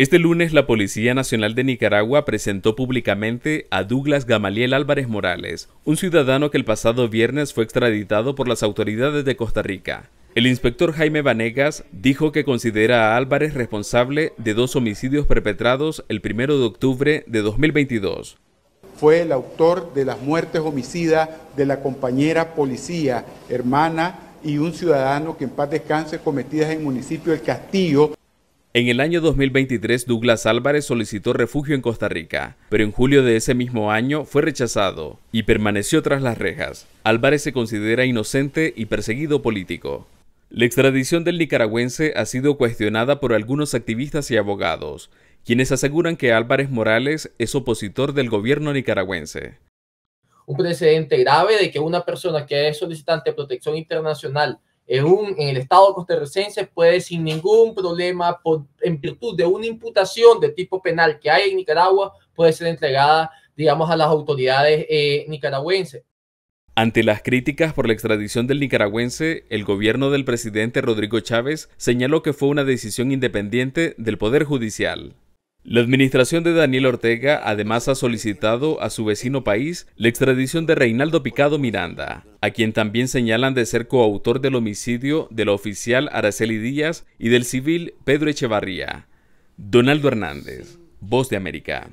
Este lunes la Policía Nacional de Nicaragua presentó públicamente a Douglas Gamaliel Álvarez Morales, un ciudadano que el pasado viernes fue extraditado por las autoridades de Costa Rica. El inspector Jaime Vanegas dijo que considera a Álvarez responsable de dos homicidios perpetrados el 1 de octubre de 2022. Fue el autor de las muertes homicidas de la compañera policía, hermana y un ciudadano que en paz descanse cometidas en el municipio del Castillo. En el año 2023, Douglas Álvarez solicitó refugio en Costa Rica, pero en julio de ese mismo año fue rechazado y permaneció tras las rejas. Álvarez se considera inocente y perseguido político. La extradición del nicaragüense ha sido cuestionada por algunos activistas y abogados, quienes aseguran que Álvarez Morales es opositor del gobierno nicaragüense. Un precedente grave de que una persona que es solicitante de protección internacional en, el Estado costarricense puede sin ningún problema, en virtud de una imputación de tipo penal que hay en Nicaragua, puede ser entregada, digamos, a las autoridades eh, nicaragüenses. Ante las críticas por la extradición del nicaragüense, el gobierno del presidente Rodrigo Chávez señaló que fue una decisión independiente del Poder Judicial. La administración de Daniel Ortega además ha solicitado a su vecino país la extradición de Reinaldo Picado Miranda, a quien también señalan de ser coautor del homicidio de la oficial Araceli Díaz y del civil Pedro Echevarría. Donaldo Hernández, Voz de América.